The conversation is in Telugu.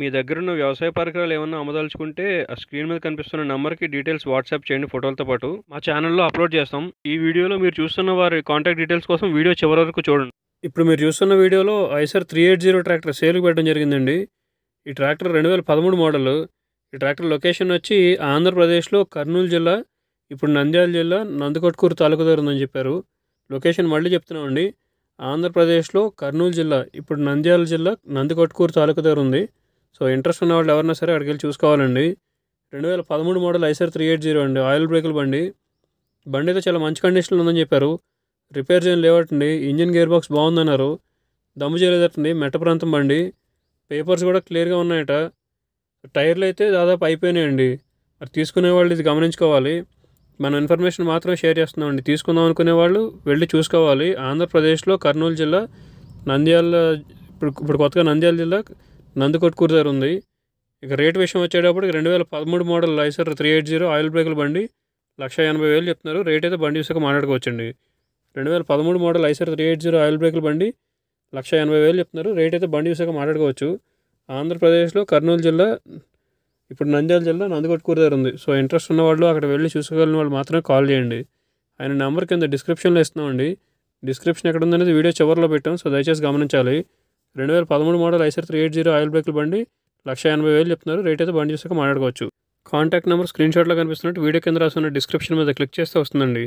మీ దగ్గరున్న వ్యవసాయ పరికరాలు ఏమన్నా అమ్మదలుచుకుంటే ఆ స్క్రీన్ మీద కనిపిస్తున్న నెంబర్కి డీటెయిల్స్ వాట్సాప్ చేయండి ఫోటోలతో పాటు మా ఛానల్లో అప్లోడ్ చేస్తాం ఈ వీడియోలో మీరు చూస్తున్న వారి కాంటాక్ట్ డీటెయిల్స్ కోసం వీడియో చివరి వరకు చూడండి ఇప్పుడు మీరు చూస్తున్న వీడియోలో Eicher three eight zero tractor సేల్కి పెట్టడం జరిగిందండి ఈ ట్రాక్టర్ రెండు వేల పదమూడు మోడల్ ఈ ట్రాక్టర్ లొకేషన్ వచ్చి ఆంధ్రప్రదేశ్లో కర్నూలు జిల్లా ఇప్పుడు నంద్యాల జిల్లా నందుకొట్కూరు తాలూకు దగ్గర ఉందని చెప్పారు లొకేషన్ మళ్ళీ చెప్తున్నామండి ఆంధ్రప్రదేశ్లో కర్నూలు జిల్లా ఇప్పుడు నంద్యాల జిల్లా నందికొట్కూరు తాలూకు దగ్గర ఉంది సో ఇంట్రెస్ట్ ఉన్న వాళ్ళు ఎవరైనా సరే అక్కడికి వెళ్ళి చూసుకోవాలండి రెండు వేల పదమూడు model Eicher three eight zero అండి ఆయిల్ బ్రేకుల బండి బండి అయితే చాలా మంచి కండిషన్లో ఉందని చెప్పారు రిపేర్ చేయని లేవటండి ఇంజిన్ గేర్ బాక్స్ బాగుందన్నారు దమ్ము చేయలేదండి మెట్ట ప్రాంతం బండి పేపర్స్ కూడా క్లియర్గా ఉన్నాయట టైర్లు అయితే దాదాపు అయిపోయినాయండి మరి తీసుకునే వాళ్ళు ఇది గమనించుకోవాలి మనం ఇన్ఫర్మేషన్ మాత్రం షేర్ చేస్తున్నామండి తీసుకుందాం అనుకునే వాళ్ళు వెళ్ళి చూసుకోవాలి ఆంధ్రప్రదేశ్లో కర్నూలు జిల్లా నంద్యాల ఇప్పుడు ఇప్పుడు కొత్తగా నంద్యాల జిల్లా నందికొట్కూరు కుర్జర్ ఉంది ఇక రేట్ విషయం వచ్చేటప్పటికి రెండు వేల పదమూడు model Eicher three eight zero oil బ్రేకుల బండి లక్ష ఎనభై వేలు చెప్తున్నారు రేట్ అయితే బండి విశాఖ మాట్లాడుకోవచ్చండి రెండు వేల పదమూడు model Eicher three eight zero oil బ్రేకుల బండి లక్ష ఎనభై వేలు చెప్తున్నారు రేట్ అయితే బండి విశాఖ మాట్లాడుకోవచ్చు ఆంధ్రప్రదేశ్లో కర్నూలు జిల్లా ఇప్పుడు నంద్యాల జిల్లా నందికొట్కూరు కూరదారు ఉంది సో ఇంట్రెస్ట్ ఉన్నవాళ్ళు అక్కడ వెళ్ళి చూసుకోగలిగిన వాళ్ళు మాత్రమే కాల్ చేయండి ఆయన నెంబర్ కింద డిస్క్రిప్షన్లో ఇస్తున్నామండి డిస్క్రిప్షన్ ఎక్కడ ఉందనేది వీడియో చివరిలో పెట్టాం సో దయచేసి గమనించాలి రెండు వేల పదమూడు model Eicher three eight zero oil బ్రేక్లు బండి లక్ష ఎనభై వేలు చెప్తున్నారు రేట్ అయితే బండి చూసాక మాట్లాడుకోవచ్చు కాంటాక్ట్ నెంబర్ స్క్రీన్ షాట్లో కనిపిస్తున్నట్టు వీడియో కింద రాసిన డిస్క్రిప్షన్ మీద క్లిక్ చేస్తే వస్తుందండి